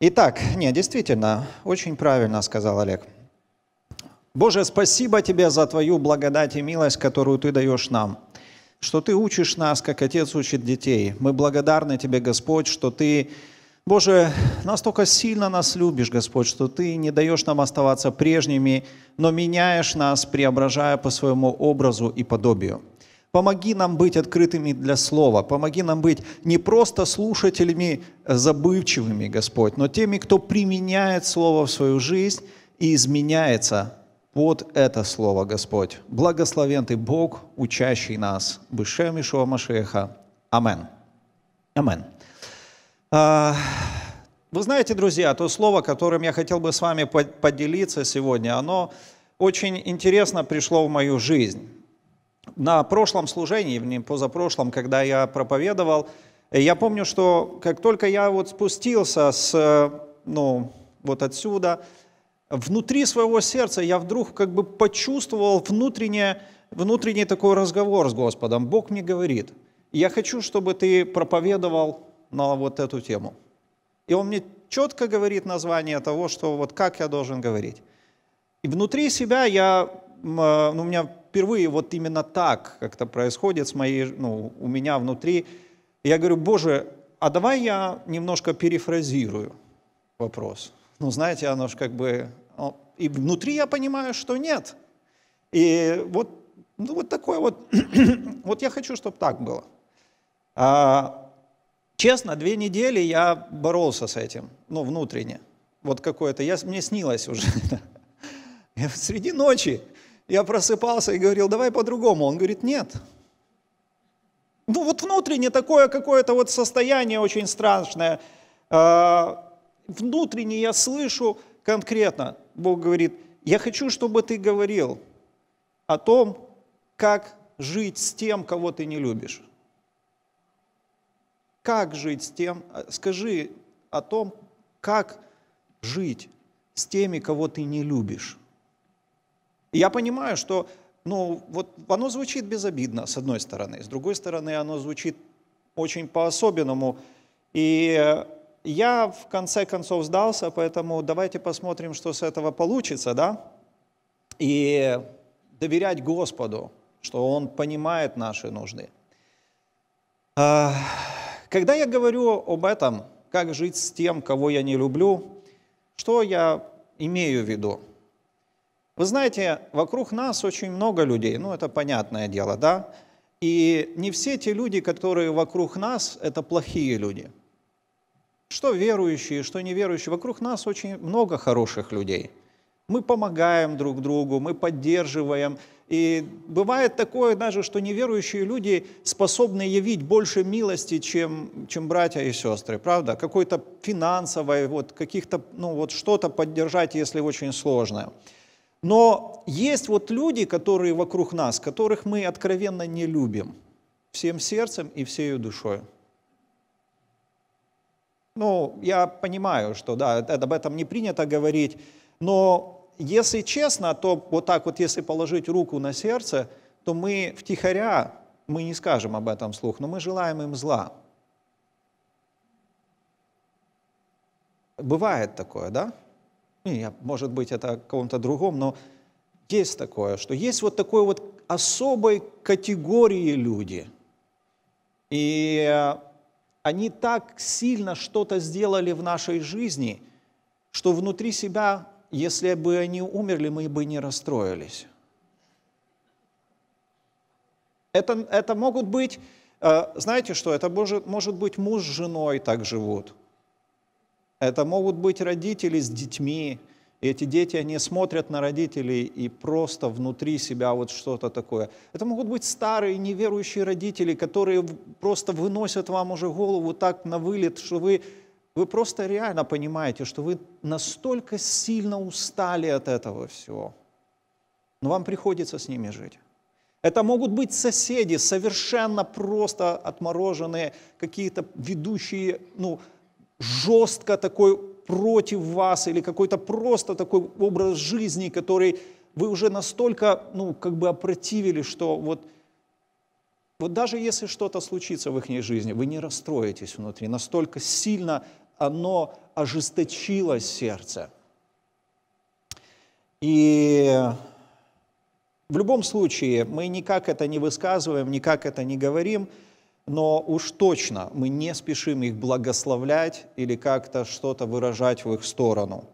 Итак, нет, действительно, очень правильно сказал Олег. Боже, спасибо тебе за твою благодать и милость, которую ты даешь нам, что ты учишь нас, как отец учит детей. Мы благодарны тебе, Господь, что ты, Боже, настолько сильно нас любишь, Господь, что ты не даешь нам оставаться прежними, но меняешь нас, преображая по своему образу и подобию. Помоги нам быть открытыми для Слова. Помоги нам быть не просто слушателями забывчивыми, Господь, но теми, кто применяет Слово в свою жизнь и изменяется под это Слово, Господь. Благословен Ты, Бог, учащий нас. Бышем Ишуа Машеха. Амен. Амен. А, вы знаете, друзья, то слово, которым я хотел бы с вами поделиться сегодня, оно очень интересно пришло в мою жизнь на прошлом служении, позапрошлом, когда я проповедовал, э, я помню, что как только я вот спустился с, э, ну, вот отсюда, внутри своего сердца я вдруг как бы почувствовал внутреннее, внутренний такой разговор с Господом. Бог мне говорит, я хочу, чтобы ты проповедовал на вот эту тему. И он мне четко говорит название того, что вот как я должен говорить. И внутри себя я, э, ну, у меня впервые вот именно так как-то происходит с моей, ну, у меня внутри. Я говорю, Боже, а давай я немножко перефразирую вопрос. Ну, знаете, оно же как бы... И внутри я понимаю, что нет. И вот, ну, вот такое вот... вот я хочу, чтобы так было. А, честно, две недели я боролся с этим, ну, внутренне. Вот какое-то... Я, мне снилось уже Среди ночи я просыпался и говорил, давай по-другому. Он говорит, нет. Ну вот внутренне такое какое-то вот состояние очень страшное. А, внутренне я слышу конкретно. Бог говорит, я хочу, чтобы ты говорил о том, как жить с тем, кого ты не любишь. Как жить с тем, а, скажи о том, как жить с теми, кого ты не любишь. Я понимаю, что ну, вот оно звучит безобидно, с одной стороны. С другой стороны, оно звучит очень по-особенному. И я в конце концов сдался, поэтому давайте посмотрим, что с этого получится, да? И доверять Господу, что Он понимает наши нужды. А, когда я говорю об этом, как жить с тем, кого я не люблю, что я имею в виду? Вы знаете, вокруг нас очень много людей, ну это понятное дело, да? И не все те люди, которые вокруг нас, это плохие люди. Что верующие, что неверующие, вокруг нас очень много хороших людей. Мы помогаем друг другу, мы поддерживаем. И бывает такое даже, что неверующие люди способны явить больше милости, чем, чем братья и сестры, правда? Какой-то финансовой, вот каких-то, ну вот что-то поддержать, если очень сложное. Но есть вот люди, которые вокруг нас, которых мы откровенно не любим всем сердцем и всею душой. Ну, я понимаю, что да, об этом не принято говорить, но если честно, то вот так вот, если положить руку на сердце, то мы втихаря, мы не скажем об этом слух, но мы желаем им зла. Бывает такое, да? может быть, это о ком-то другом, но есть такое, что есть вот такой вот особой категории люди. И э, они так сильно что-то сделали в нашей жизни, что внутри себя, если бы они умерли, мы бы не расстроились. Это, это могут быть, э, знаете что, это может, может быть муж с женой так живут – это могут быть родители с детьми. И эти дети, они смотрят на родителей и просто внутри себя вот что-то такое. Это могут быть старые неверующие родители, которые просто выносят вам уже голову так на вылет, что вы, вы просто реально понимаете, что вы настолько сильно устали от этого всего. Но вам приходится с ними жить. Это могут быть соседи, совершенно просто отмороженные, какие-то ведущие, ну, жестко такой против вас или какой-то просто такой образ жизни, который вы уже настолько, ну, как бы опротивили, что вот, вот даже если что-то случится в их жизни, вы не расстроитесь внутри, настолько сильно оно ожесточило сердце. И в любом случае мы никак это не высказываем, никак это не говорим – но уж точно мы не спешим их благословлять или как-то что-то выражать в их сторону.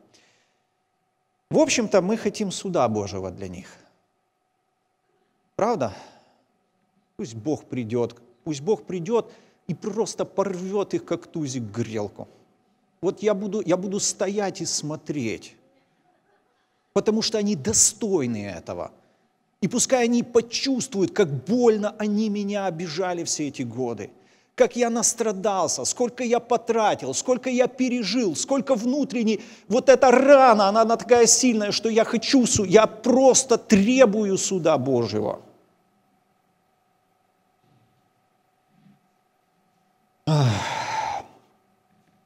В общем-то, мы хотим суда Божьего для них. Правда? Пусть Бог придет, пусть Бог придет и просто порвет их, как тузик, грелку. Вот я буду, я буду стоять и смотреть, потому что они достойны этого – и пускай они почувствуют, как больно они меня обижали все эти годы, как я настрадался, сколько я потратил, сколько я пережил, сколько внутренней, вот эта рана, она, она такая сильная, что я хочу, я просто требую суда Божьего.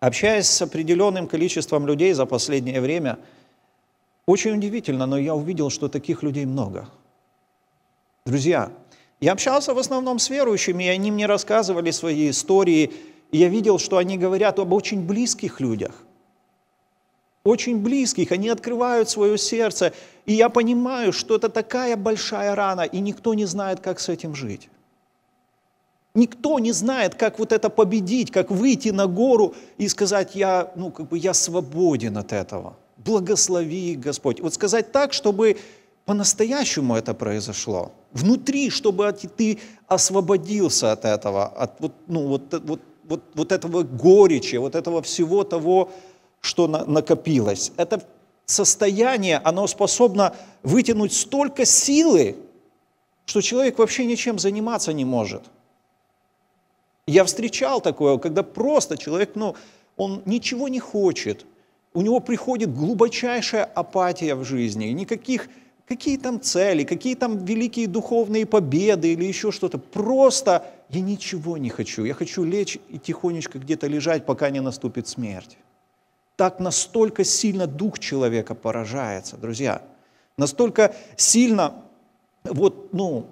Общаясь с определенным количеством людей за последнее время, очень удивительно, но я увидел, что таких людей много – Друзья, я общался в основном с верующими, и они мне рассказывали свои истории, и я видел, что они говорят об очень близких людях. Очень близких, они открывают свое сердце, и я понимаю, что это такая большая рана, и никто не знает, как с этим жить. Никто не знает, как вот это победить, как выйти на гору и сказать, я, ну, как бы я свободен от этого. Благослови, Господь. Вот сказать так, чтобы по-настоящему это произошло – внутри, чтобы ты освободился от этого, от вот, ну, вот, вот, вот, вот этого горечи, вот этого всего того, что на, накопилось. Это состояние, оно способно вытянуть столько силы, что человек вообще ничем заниматься не может. Я встречал такое, когда просто человек, ну, он ничего не хочет, у него приходит глубочайшая апатия в жизни, никаких Какие там цели, какие там великие духовные победы или еще что-то. Просто я ничего не хочу. Я хочу лечь и тихонечко где-то лежать, пока не наступит смерть. Так настолько сильно дух человека поражается, друзья. Настолько сильно вот, ну,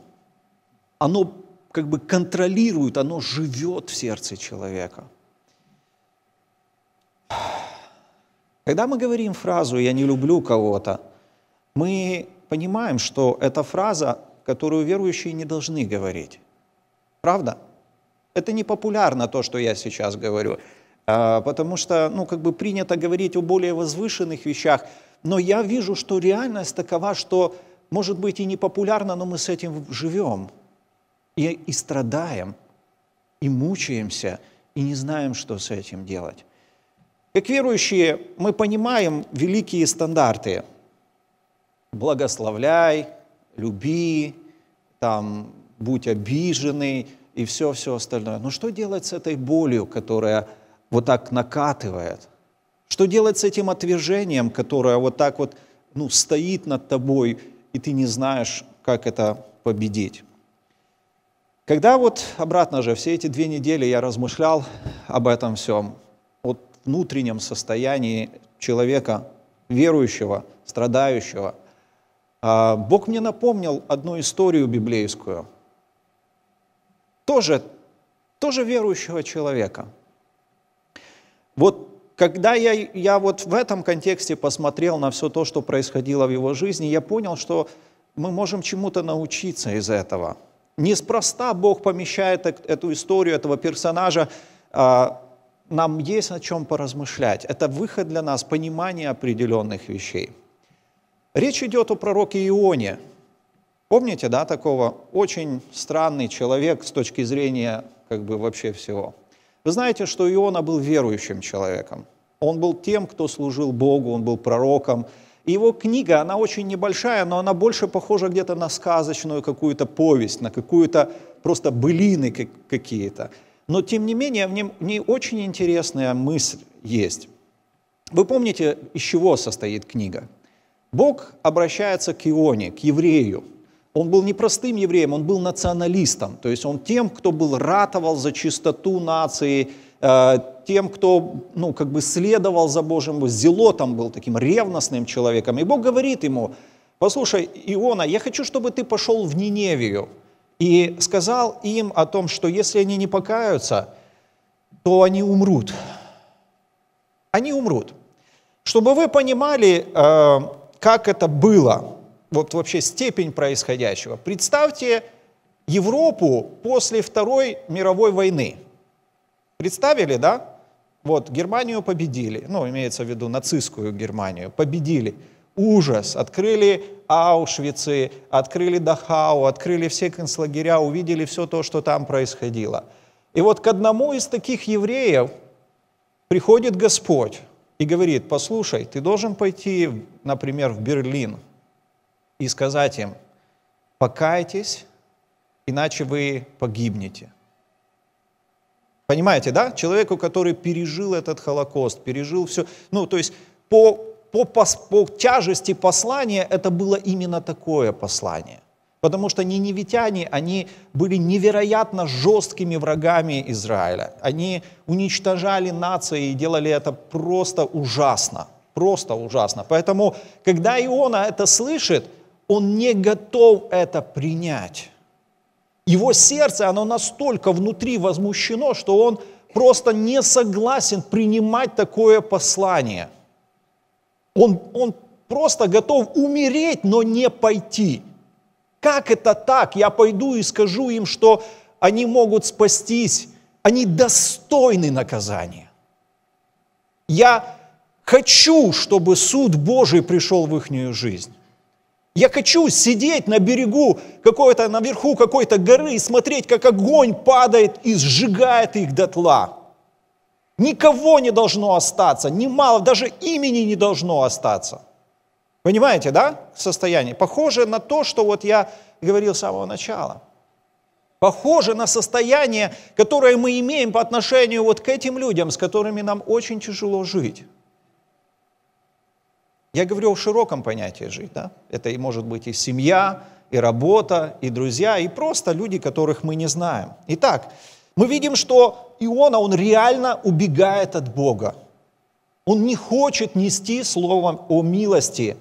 оно как бы контролирует, оно живет в сердце человека. Когда мы говорим фразу «я не люблю кого-то», мы понимаем, что это фраза, которую верующие не должны говорить. Правда? Это не популярно то, что я сейчас говорю, а, потому что, ну, как бы принято говорить о более возвышенных вещах, но я вижу, что реальность такова, что, может быть, и не популярно, но мы с этим живем и, и страдаем, и мучаемся, и не знаем, что с этим делать. Как верующие, мы понимаем великие стандарты – благословляй, люби, там, будь обиженный и все-все остальное. Но что делать с этой болью, которая вот так накатывает? Что делать с этим отвержением, которое вот так вот ну, стоит над тобой, и ты не знаешь, как это победить? Когда вот обратно же все эти две недели я размышлял об этом всем, о внутреннем состоянии человека, верующего, страдающего – а, Бог мне напомнил одну историю библейскую, тоже, тоже верующего человека. Вот когда я, я вот в этом контексте посмотрел на все то, что происходило в его жизни, я понял, что мы можем чему-то научиться из этого. Неспроста Бог помещает эту историю, этого персонажа а, нам есть о чем поразмышлять. Это выход для нас, понимание определенных вещей. Речь идет о пророке Ионе. Помните, да, такого? Очень странный человек с точки зрения как бы вообще всего. Вы знаете, что Иона был верующим человеком. Он был тем, кто служил Богу, он был пророком. И его книга, она очень небольшая, но она больше похожа где-то на сказочную какую-то повесть, на какую-то просто былины какие-то. Но, тем не менее, в ней, в ней очень интересная мысль есть. Вы помните, из чего состоит книга? Бог обращается к Ионе, к еврею. Он был не простым евреем, он был националистом, то есть он тем, кто был ратовал за чистоту нации, э, тем, кто ну, как бы следовал за Божьим, зелотом был, таким ревностным человеком. И Бог говорит ему, послушай, Иона, я хочу, чтобы ты пошел в Ниневию и сказал им о том, что если они не покаются, то они умрут. Они умрут. Чтобы вы понимали, э, как это было, вот вообще степень происходящего. Представьте Европу после Второй мировой войны. Представили, да? Вот, Германию победили, ну, имеется в виду нацистскую Германию, победили. Ужас, открыли Аушвицы, открыли Дахау, открыли все концлагеря, увидели все то, что там происходило. И вот к одному из таких евреев приходит Господь и говорит, послушай, ты должен пойти, например, в Берлин и сказать им, покайтесь, иначе вы погибнете. Понимаете, да? Человеку, который пережил этот Холокост, пережил все. Ну, то есть по, по, по, по тяжести послания это было именно такое послание. Потому что ниневитяне, они были невероятно жесткими врагами Израиля. Они уничтожали нации и делали это просто ужасно. Просто ужасно. Поэтому, когда Иона это слышит, он не готов это принять. Его сердце, оно настолько внутри возмущено, что он просто не согласен принимать такое послание. Он, он просто готов умереть, но не пойти – как это так? Я пойду и скажу им, что они могут спастись, они достойны наказания. Я хочу, чтобы суд Божий пришел в их жизнь. Я хочу сидеть на берегу какой-то, наверху какой-то горы и смотреть, как огонь падает и сжигает их дотла. Никого не должно остаться, немало, даже имени не должно остаться. Понимаете, да, состояние? Похоже на то, что вот я говорил с самого начала. Похоже на состояние, которое мы имеем по отношению вот к этим людям, с которыми нам очень тяжело жить. Я говорю о широком понятии жить, да? Это и может быть и семья, и работа, и друзья, и просто люди, которых мы не знаем. Итак, мы видим, что Иона, он реально убегает от Бога. Он не хочет нести словом о милости,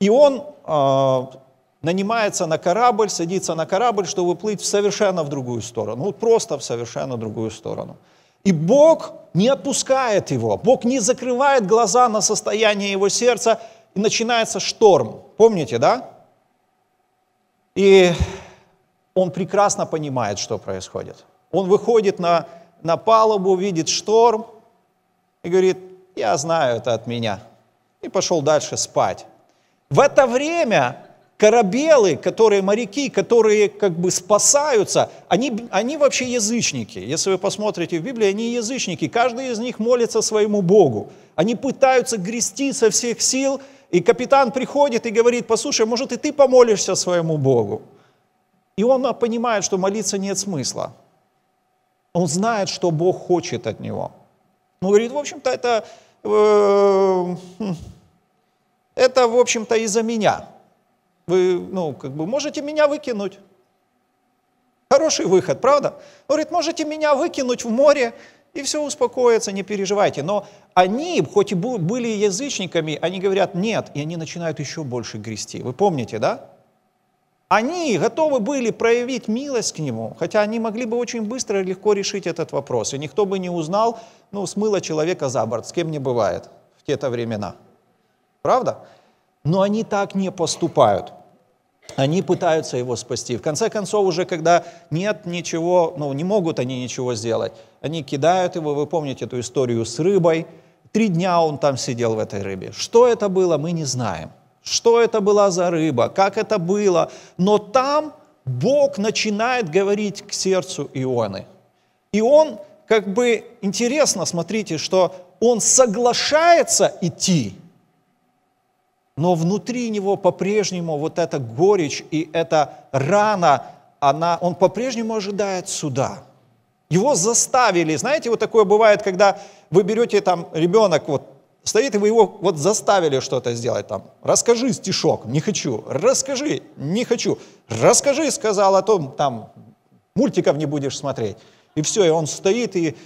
и он э, нанимается на корабль, садится на корабль, чтобы плыть в совершенно в другую сторону, вот просто в совершенно другую сторону. И Бог не отпускает его, Бог не закрывает глаза на состояние его сердца, и начинается шторм. Помните, да? И он прекрасно понимает, что происходит. Он выходит на, на палубу, видит шторм и говорит, я знаю это от меня. И пошел дальше спать. В это время корабелы, которые моряки, которые как бы спасаются, они, они вообще язычники. Если вы посмотрите в Библии, они язычники. Каждый из них молится своему Богу. Они пытаются грести со всех сил, и капитан приходит и говорит, послушай, может и ты помолишься своему Богу. И он понимает, что молиться нет смысла. Он знает, что Бог хочет от него. Он говорит, в общем-то, это... Э, хм, это, в общем-то, из-за меня. Вы, ну, как бы, можете меня выкинуть. Хороший выход, правда? Он говорит, можете меня выкинуть в море, и все успокоится, не переживайте. Но они, хоть и были язычниками, они говорят нет, и они начинают еще больше грести. Вы помните, да? Они готовы были проявить милость к нему, хотя они могли бы очень быстро и легко решить этот вопрос, и никто бы не узнал, ну, смыло человека за борт, с кем не бывает в те-то времена – Правда? Но они так не поступают. Они пытаются его спасти. В конце концов, уже когда нет ничего, ну, не могут они ничего сделать, они кидают его, вы помните эту историю с рыбой. Три дня он там сидел в этой рыбе. Что это было, мы не знаем. Что это была за рыба, как это было. Но там Бог начинает говорить к сердцу Ионы. И он, как бы, интересно, смотрите, что он соглашается идти – но внутри него по-прежнему вот эта горечь и эта рана, она, он по-прежнему ожидает суда. Его заставили, знаете, вот такое бывает, когда вы берете там ребенок, вот стоит, и вы его вот заставили что-то сделать там. Расскажи стишок, не хочу. Расскажи, не хочу. Расскажи, сказал, о «а том там мультиков не будешь смотреть. И все, и он стоит, и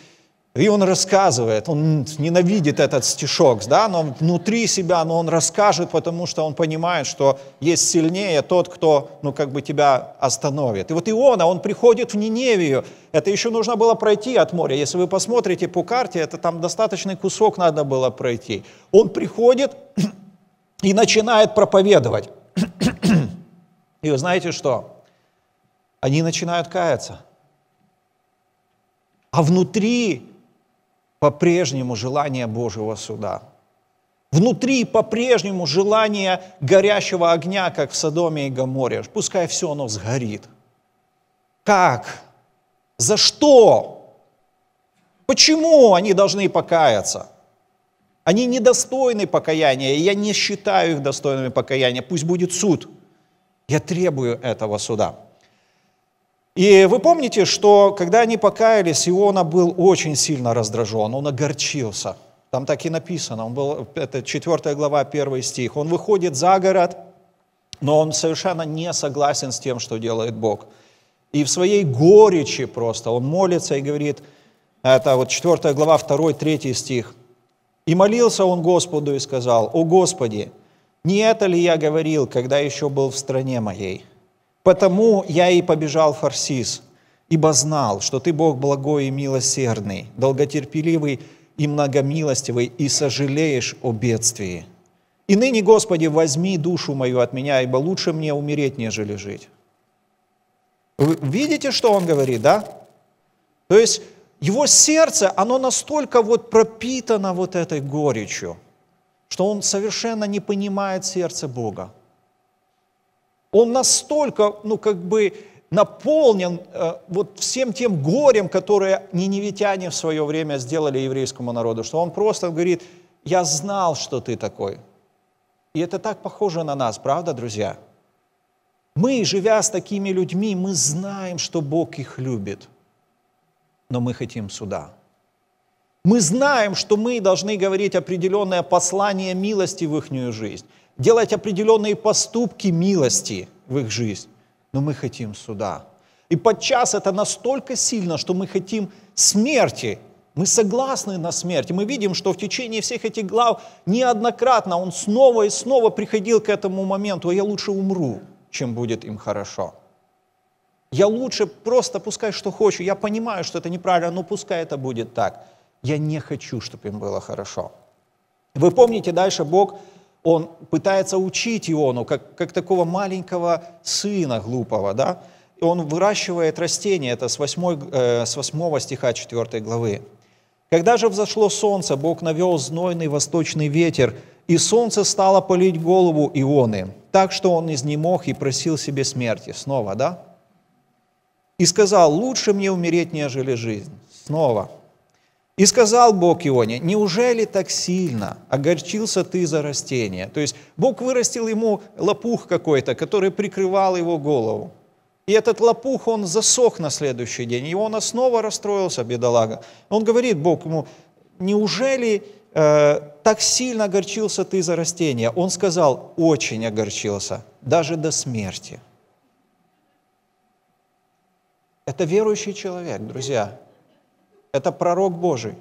и он рассказывает, он ненавидит этот стишок, да, но внутри себя, но он расскажет, потому что он понимает, что есть сильнее тот, кто, ну, как бы тебя остановит. И вот Иона, он приходит в Ниневию, это еще нужно было пройти от моря. Если вы посмотрите по карте, это там достаточный кусок надо было пройти. Он приходит и начинает проповедовать. И вы знаете что? Они начинают каяться. А внутри по-прежнему желание Божьего суда. Внутри по-прежнему желание горящего огня, как в Содоме и Гаморе. Пускай все оно сгорит. Как? За что? Почему они должны покаяться? Они недостойны покаяния, и я не считаю их достойными покаяния. Пусть будет суд. Я требую этого суда. И вы помните, что когда они покаялись, Иона был очень сильно раздражен, он огорчился. Там так и написано, он был, это 4 глава, 1 стих. Он выходит за город, но он совершенно не согласен с тем, что делает Бог. И в своей горечи просто он молится и говорит, это вот 4 глава, 2, 3 стих. «И молился он Господу и сказал, «О Господи, не это ли я говорил, когда еще был в стране моей?» Потому я и побежал в Фарсис, ибо знал, что ты Бог благой и милосердный, долготерпеливый и многомилостивый, и сожалеешь о бедствии. И ныне, Господи, возьми душу мою от меня, ибо лучше мне умереть, нежели жить. Вы видите, что он говорит, да? То есть его сердце, оно настолько вот пропитано вот этой горечью, что он совершенно не понимает сердце Бога. Он настолько, ну, как бы наполнен э, вот всем тем горем, которое ниневитяне в свое время сделали еврейскому народу, что он просто говорит, я знал, что ты такой. И это так похоже на нас, правда, друзья? Мы, живя с такими людьми, мы знаем, что Бог их любит, но мы хотим суда. Мы знаем, что мы должны говорить определенное послание милости в их жизнь делать определенные поступки милости в их жизнь, но мы хотим суда. И подчас это настолько сильно, что мы хотим смерти. Мы согласны на смерть. Мы видим, что в течение всех этих глав неоднократно он снова и снова приходил к этому моменту, «А я лучше умру, чем будет им хорошо. Я лучше просто пускай что хочу. Я понимаю, что это неправильно, но пускай это будет так. Я не хочу, чтобы им было хорошо. Вы помните, дальше Бог он пытается учить Иону, как, как такого маленького сына глупого, да? он выращивает растения, это с 8, э, с 8 стиха 4 главы. «Когда же взошло солнце, Бог навел знойный восточный ветер, и солнце стало полить голову Ионы, так что он изнемог и просил себе смерти». Снова, да? «И сказал, лучше мне умереть, нежели жизнь». Снова. И сказал Бог Ионе, неужели так сильно огорчился ты за растение? То есть Бог вырастил ему лопух какой-то, который прикрывал его голову. И этот лопух, он засох на следующий день, и он снова расстроился, бедолага. Он говорит Бог ему, неужели э, так сильно огорчился ты за растение? Он сказал, очень огорчился, даже до смерти. Это верующий человек, друзья это пророк Божий.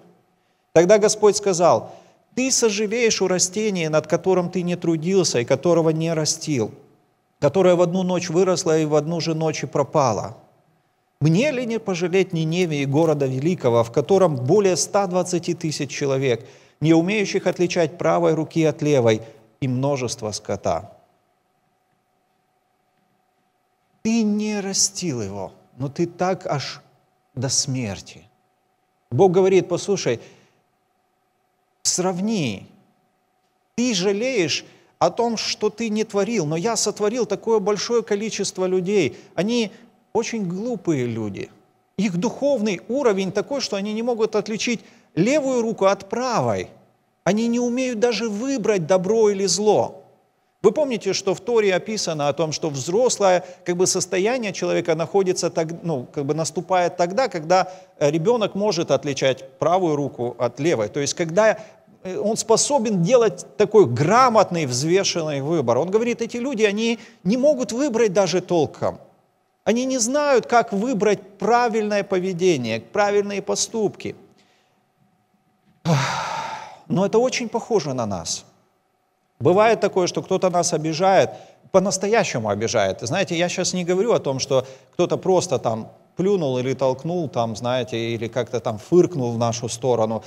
Тогда Господь сказал, ты сожалеешь у растения, над которым ты не трудился и которого не растил, которое в одну ночь выросло и в одну же ночь и пропало. Мне ли не пожалеть Ниневе и города Великого, в котором более 120 тысяч человек, не умеющих отличать правой руки от левой, и множество скота? Ты не растил его, но ты так аж до смерти – Бог говорит, послушай, сравни. Ты жалеешь о том, что ты не творил, но я сотворил такое большое количество людей. Они очень глупые люди. Их духовный уровень такой, что они не могут отличить левую руку от правой. Они не умеют даже выбрать добро или зло. Вы помните, что в Торе описано о том, что взрослое как бы, состояние человека находится, так, ну, как бы наступает тогда, когда э, ребенок может отличать правую руку от левой. То есть, когда э, он способен делать такой грамотный, взвешенный выбор. Он говорит, эти люди, они не могут выбрать даже толком. Они не знают, как выбрать правильное поведение, правильные поступки. Но это очень похоже на нас – Бывает такое, что кто-то нас обижает, по-настоящему обижает. Знаете, я сейчас не говорю о том, что кто-то просто там плюнул или толкнул там, знаете, или как-то там фыркнул в нашу сторону,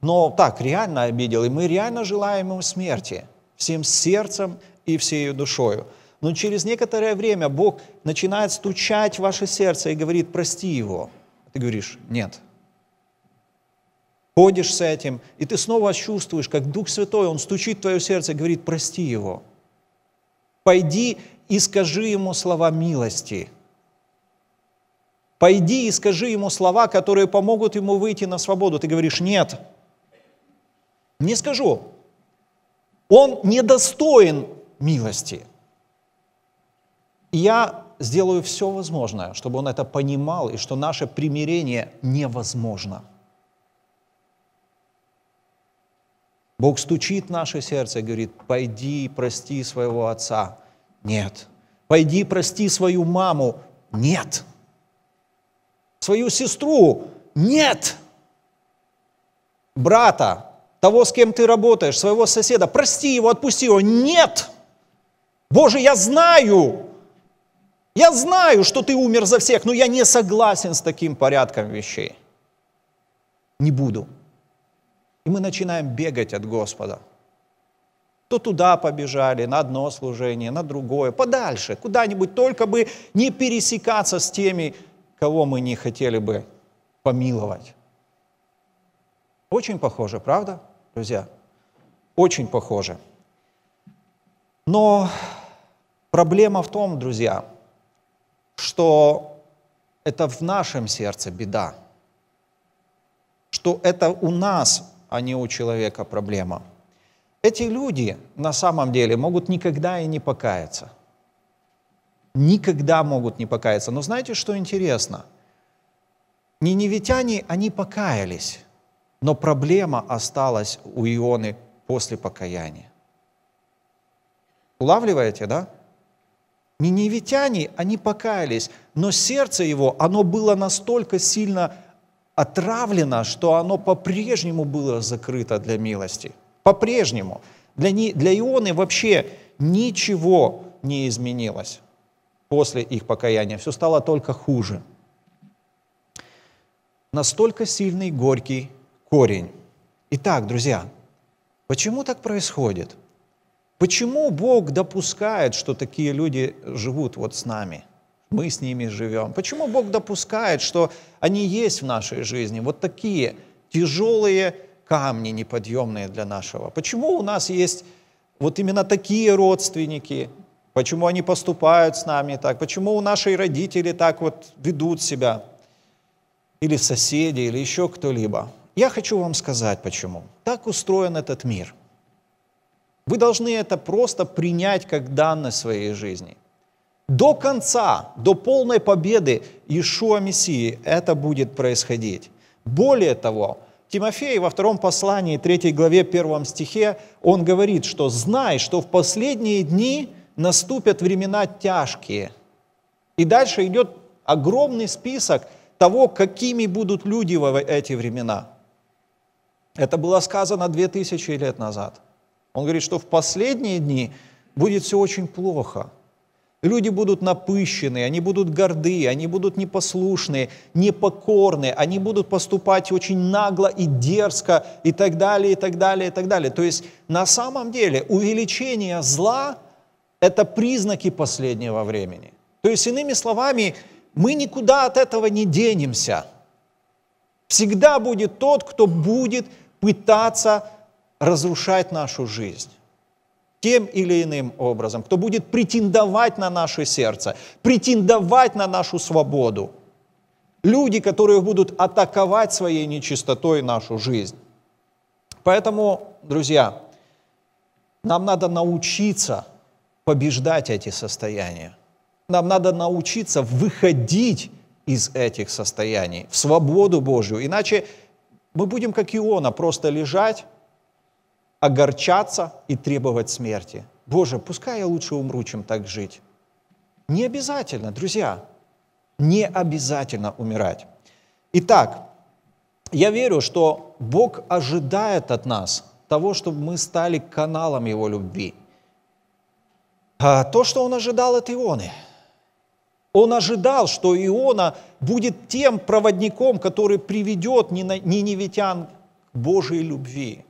но так реально обидел, и мы реально желаем ему смерти всем сердцем и всей душою. Но через некоторое время Бог начинает стучать в ваше сердце и говорит, прости его. Ты говоришь, нет, ходишь с этим, и ты снова чувствуешь, как Дух Святой, Он стучит в твое сердце и говорит, прости его. Пойди и скажи ему слова милости. Пойди и скажи ему слова, которые помогут ему выйти на свободу. Ты говоришь, нет, не скажу. Он недостоин милости. И я сделаю все возможное, чтобы он это понимал, и что наше примирение невозможно – Бог стучит в наше сердце и говорит, пойди прости своего отца. Нет. Пойди прости свою маму. Нет. Свою сестру. Нет. Брата, того, с кем ты работаешь, своего соседа, прости его, отпусти его. Нет. Боже, я знаю, я знаю, что ты умер за всех, но я не согласен с таким порядком вещей. Не буду. И мы начинаем бегать от Господа. То туда побежали, на одно служение, на другое, подальше, куда-нибудь, только бы не пересекаться с теми, кого мы не хотели бы помиловать. Очень похоже, правда, друзья? Очень похоже. Но проблема в том, друзья, что это в нашем сердце беда, что это у нас а не у человека проблема. Эти люди на самом деле могут никогда и не покаяться. Никогда могут не покаяться. Но знаете, что интересно? Ниневитяне, они покаялись, но проблема осталась у Ионы после покаяния. Улавливаете, да? Ниневитяне, они покаялись, но сердце его, оно было настолько сильно отравлено, что оно по-прежнему было закрыто для милости. По-прежнему. Для, не, для Ионы вообще ничего не изменилось после их покаяния. Все стало только хуже. Настолько сильный горький корень. Итак, друзья, почему так происходит? Почему Бог допускает, что такие люди живут вот с нами – мы с ними живем. Почему Бог допускает, что они есть в нашей жизни, вот такие тяжелые камни неподъемные для нашего? Почему у нас есть вот именно такие родственники? Почему они поступают с нами так? Почему у нашей родители так вот ведут себя? Или соседи, или еще кто-либо? Я хочу вам сказать, почему. Так устроен этот мир. Вы должны это просто принять как данность своей жизни – до конца, до полной победы Иешуа Мессии это будет происходить. Более того, Тимофей во втором послании, 3 главе, 1 стихе, он говорит, что «знай, что в последние дни наступят времена тяжкие». И дальше идет огромный список того, какими будут люди в эти времена. Это было сказано 2000 лет назад. Он говорит, что в последние дни будет все очень плохо – Люди будут напыщены, они будут горды, они будут непослушны, непокорны, они будут поступать очень нагло и дерзко и так далее, и так далее, и так далее. То есть на самом деле увеличение зла – это признаки последнего времени. То есть, иными словами, мы никуда от этого не денемся. Всегда будет тот, кто будет пытаться разрушать нашу жизнь тем или иным образом, кто будет претендовать на наше сердце, претендовать на нашу свободу. Люди, которые будут атаковать своей нечистотой нашу жизнь. Поэтому, друзья, нам надо научиться побеждать эти состояния. Нам надо научиться выходить из этих состояний в свободу Божью. Иначе мы будем как Иона просто лежать огорчаться и требовать смерти. Боже, пускай я лучше умру, чем так жить. Не обязательно, друзья, не обязательно умирать. Итак, я верю, что Бог ожидает от нас того, чтобы мы стали каналом Его любви. А то, что Он ожидал от Ионы. Он ожидал, что Иона будет тем проводником, который приведет ниневитян к Божьей любви –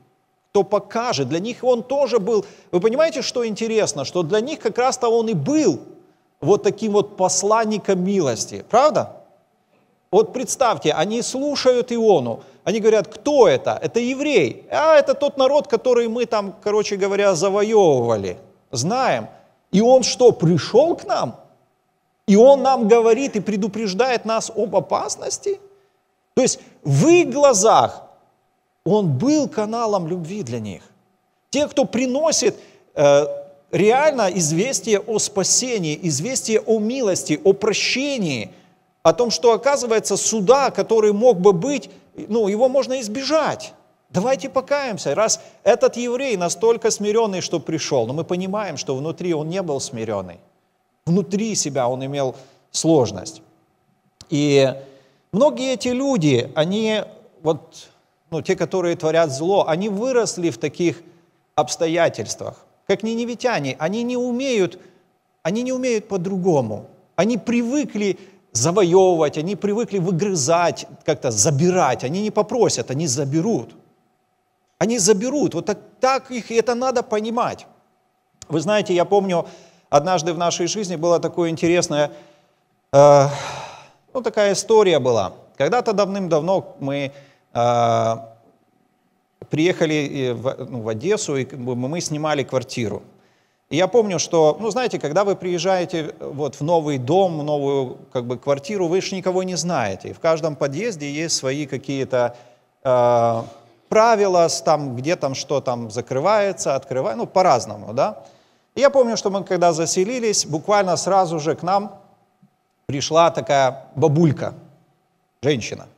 то покажет. Для них он тоже был. Вы понимаете, что интересно? Что для них как раз-то он и был вот таким вот посланником милости. Правда? Вот представьте, они слушают Иону, они говорят, кто это? Это еврей. А это тот народ, который мы там, короче говоря, завоевывали. Знаем. И он что, пришел к нам? И он нам говорит и предупреждает нас об опасности? То есть в их глазах он был каналом любви для них. Те, кто приносит э, реально известие о спасении, известие о милости, о прощении, о том, что оказывается суда, который мог бы быть, ну, его можно избежать. Давайте покаемся, раз этот еврей настолько смиренный, что пришел, но мы понимаем, что внутри он не был смиренный. Внутри себя он имел сложность. И многие эти люди, они вот ну, те, которые творят зло, они выросли в таких обстоятельствах. Как ниневитяне, они не умеют, они не умеют по-другому. Они привыкли завоевывать, они привыкли выгрызать, как-то забирать. Они не попросят, они заберут. Они заберут. Вот так, так их, это надо понимать. Вы знаете, я помню, однажды в нашей жизни была такая интересная, э, ну, такая история была. Когда-то давным-давно мы а, приехали э, в, ну, в Одессу, и мы снимали квартиру. И я помню, что, ну, знаете, когда вы приезжаете э, вот в новый дом, в новую как бы, квартиру, вы же никого не знаете. в каждом подъезде есть свои какие-то э, правила, там, где там что там закрывается, открывается, ну, по-разному, да. И я помню, что мы, когда заселились, буквально сразу же к нам пришла такая бабулька, женщина –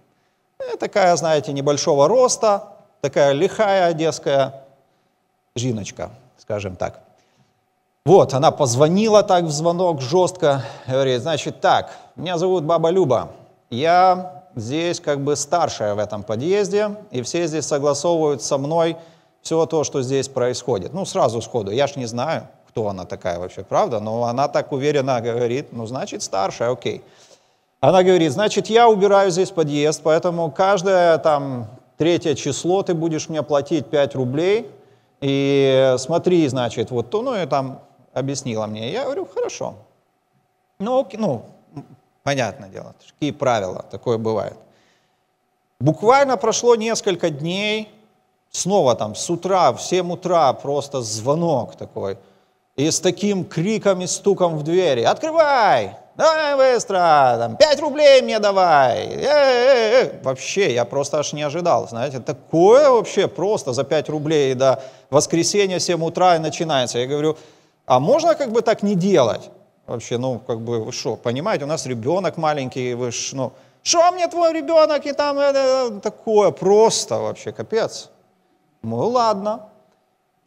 Э, такая, знаете, небольшого роста, такая лихая одесская жиночка, скажем так. Вот, она позвонила так в звонок жестко, говорит, значит так, меня зовут Баба Люба, я здесь как бы старшая в этом подъезде, и все здесь согласовывают со мной все то, что здесь происходит. Ну, сразу сходу, я ж не знаю, кто она такая вообще, правда, но она так уверенно говорит, ну, значит старшая, окей. Okay. Она говорит, значит, я убираю здесь подъезд, поэтому каждое там третье число ты будешь мне платить 5 рублей, и смотри, значит, вот то, ну и там объяснила мне. Я говорю, хорошо. Ну, ну понятное дело, такие правила, такое бывает. Буквально прошло несколько дней, снова там с утра, в 7 утра просто звонок такой, и с таким криком и стуком в двери, «Открывай!» Давай быстро, там, 5 рублей мне давай. Э-э-э. Вообще, я просто аж не ожидал, знаете, такое вообще просто за 5 рублей до воскресенья 7 утра и начинается. Я говорю, а можно как бы так не делать? Вообще, ну, как бы, вы что, понимаете, у нас ребенок маленький, вы ж, ну, что мне твой ребенок и там, это э, э, такое просто вообще, капец. Ну, ладно,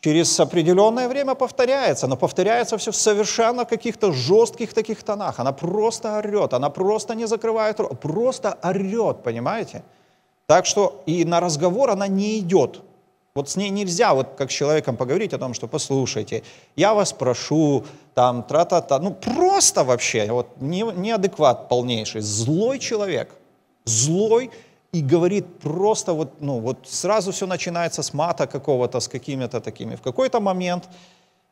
через определенное время повторяется, но повторяется все в совершенно каких-то жестких таких тонах. Она просто орет, она просто не закрывает рот, просто орет, понимаете? Так что и на разговор она не идет. Вот с ней нельзя вот как с человеком поговорить о том, что послушайте, я вас прошу, там, тра-та-та. Ну, просто вообще, вот не, неадекват полнейший, злой человек. Злой человек и говорит просто вот, ну, вот сразу все начинается с мата какого-то, с какими-то такими. В какой-то момент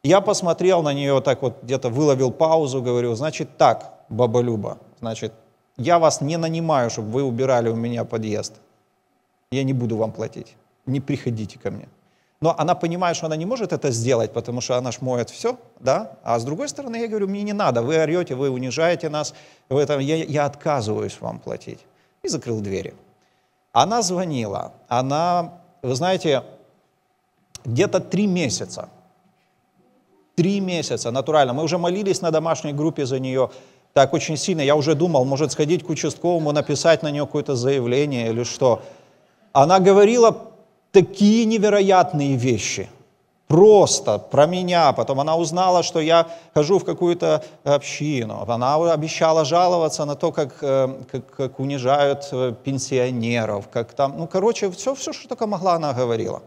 я посмотрел на нее так вот, где-то выловил паузу, говорю, значит так, Баба Люба, значит, я вас не нанимаю, чтобы вы убирали у меня подъезд. Я не буду вам платить. Не приходите ко мне. Но она понимает, что она не может это сделать, потому что она ж моет все, да? А с другой стороны, я говорю, мне не надо, вы орете, вы унижаете нас, в этом я, я отказываюсь вам платить. И закрыл двери. Она звонила, она, вы знаете, где-то три месяца, три месяца натурально. Мы уже молились на домашней группе за нее так очень сильно. Я уже думал, может сходить к участковому, написать на нее какое-то заявление или что. Она говорила такие невероятные вещи – просто про меня, потом она узнала, что я хожу в какую-то общину, она обещала жаловаться на то, как, э, как, как унижают э, пенсионеров, как там, ну, короче, все, все, что только могла, она говорила.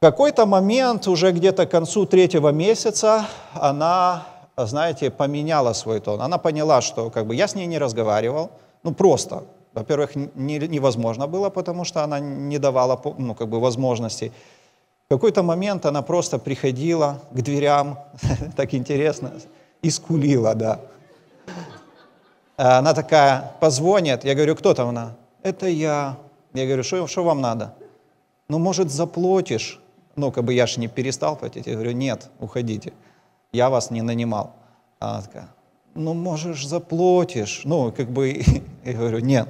В какой-то момент, уже где-то к концу третьего месяца, она, знаете, поменяла свой тон. Она поняла, что как бы я с ней не разговаривал, ну, просто, во-первых, не, невозможно было, потому что она не давала ну, как бы, возможностей в какой-то момент она просто приходила к дверям, так интересно, и скулила, да. Она такая, позвонит, я говорю, кто там она? Это я. Я говорю, что вам надо? Ну, может, заплатишь? Ну, как бы я же не перестал платить. Я говорю, нет, уходите, я вас не нанимал. Она такая, ну, можешь, заплатишь. Ну, как бы, я говорю, нет,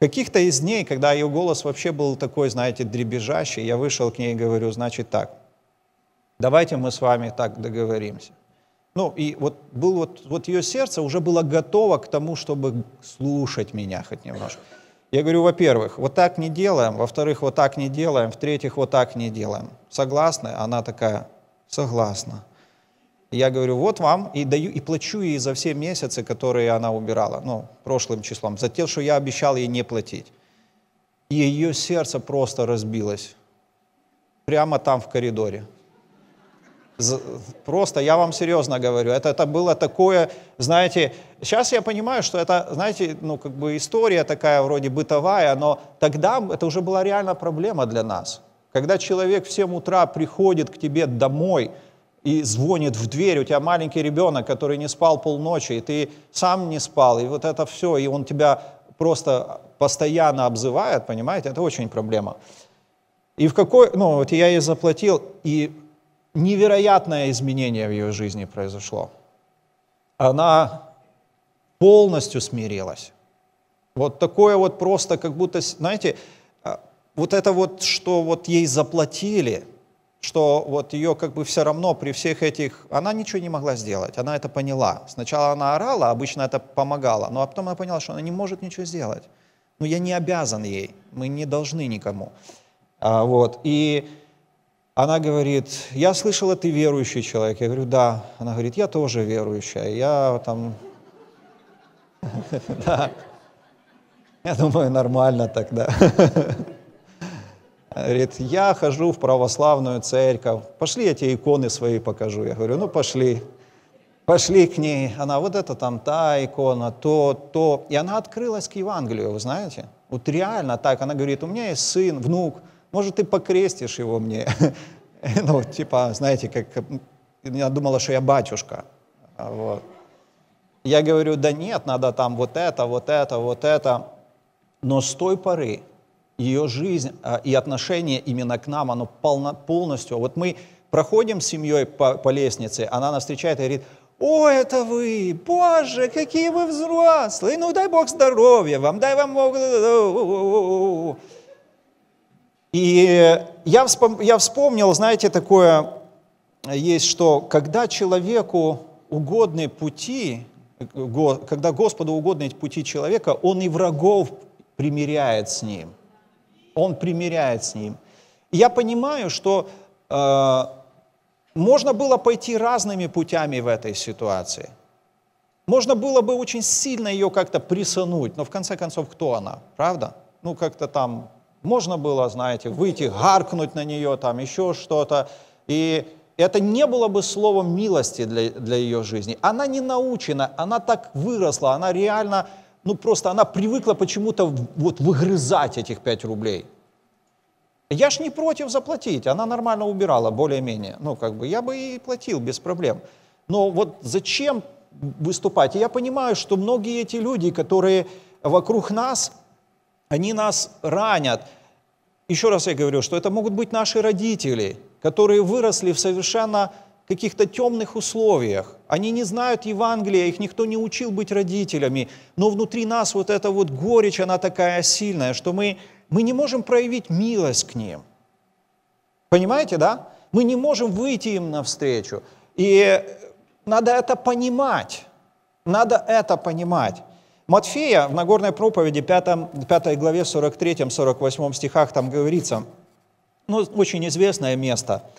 Каких-то из дней, когда ее голос вообще был такой, знаете, дребезжащий, я вышел к ней и говорю, значит так, давайте мы с вами так договоримся. Ну, и вот, был вот, вот ее сердце уже было готово к тому, чтобы слушать меня хоть немножко. Я говорю, во-первых, вот так не делаем, во-вторых, вот так не делаем, в-третьих, вот так не делаем. Согласны? Она такая, согласна я говорю, вот вам, и даю, и плачу ей за все месяцы, которые она убирала, ну, прошлым числом, за те, что я обещал ей не платить. И ее сердце просто разбилось. Прямо там в коридоре. Просто, я вам серьезно говорю, это, это было такое, знаете, сейчас я понимаю, что это, знаете, ну, как бы история такая вроде бытовая, но тогда это уже была реально проблема для нас. Когда человек в 7 утра приходит к тебе домой – и звонит в дверь, у тебя маленький ребенок, который не спал полночи, и ты сам не спал, и вот это все, и он тебя просто постоянно обзывает, понимаете, это очень проблема. И в какой, ну вот я ей заплатил, и невероятное изменение в ее жизни произошло. Она полностью смирилась. Вот такое вот просто, как будто, знаете, а, вот это вот, что вот ей заплатили – что вот ее как бы все равно при всех этих... Она ничего не могла сделать, она это поняла. Сначала она орала, обычно это помогало, но потом она поняла, что она не может ничего сделать. но ну, я не обязан ей, мы не должны никому. А, вот, и она говорит, я слышала, ты верующий человек. Я говорю, да. Она говорит, я тоже верующая, я там... Да. Я думаю, нормально тогда. Говорит, я хожу в православную церковь, пошли я тебе иконы свои покажу. Я говорю, ну пошли. Пошли к ней. Она, вот это там та икона, то, то. И она открылась к Евангелию, вы знаете. Вот реально так. Она говорит, у меня есть сын, внук, может, ты покрестишь его мне? Ну, типа, знаете, как... Я думала, что я батюшка. Вот. Я говорю, да нет, надо там вот это, вот это, вот это. Но с той поры ее жизнь а, и отношение именно к нам, оно полно, полностью... Вот мы проходим с семьей по, по лестнице, она нас встречает и говорит, о, это вы, боже, какие вы взрослые, ну дай Бог здоровья вам, дай вам Бог... И я, вспом... я вспомнил, знаете, такое есть, что когда человеку угодны пути, когда Господу угодны пути человека, он и врагов примиряет с ним – он примиряет с ним. я понимаю, что э, можно было пойти разными путями в этой ситуации. Можно было бы очень сильно ее как-то присунуть, но в конце концов, кто она, правда? Ну, как-то там можно было, знаете, выйти, гаркнуть на нее, там еще что-то. И это не было бы словом милости для, для ее жизни. Она не научена, она так выросла, она реально ну просто она привыкла почему-то вот выгрызать этих 5 рублей. Я ж не против заплатить, она нормально убирала, более-менее. Ну, как бы я бы и платил без проблем. Но вот зачем выступать? И я понимаю, что многие эти люди, которые вокруг нас, они нас ранят. Еще раз я говорю, что это могут быть наши родители, которые выросли в совершенно каких-то темных условиях. Они не знают Евангелия, их никто не учил быть родителями. Но внутри нас вот эта вот горечь, она такая сильная, что мы, мы не можем проявить милость к ним. Понимаете, да? Мы не можем выйти им навстречу. И надо это понимать. Надо это понимать. Матфея в Нагорной проповеди 5, 5 главе 43-48 стихах там говорится, ну, очень известное место –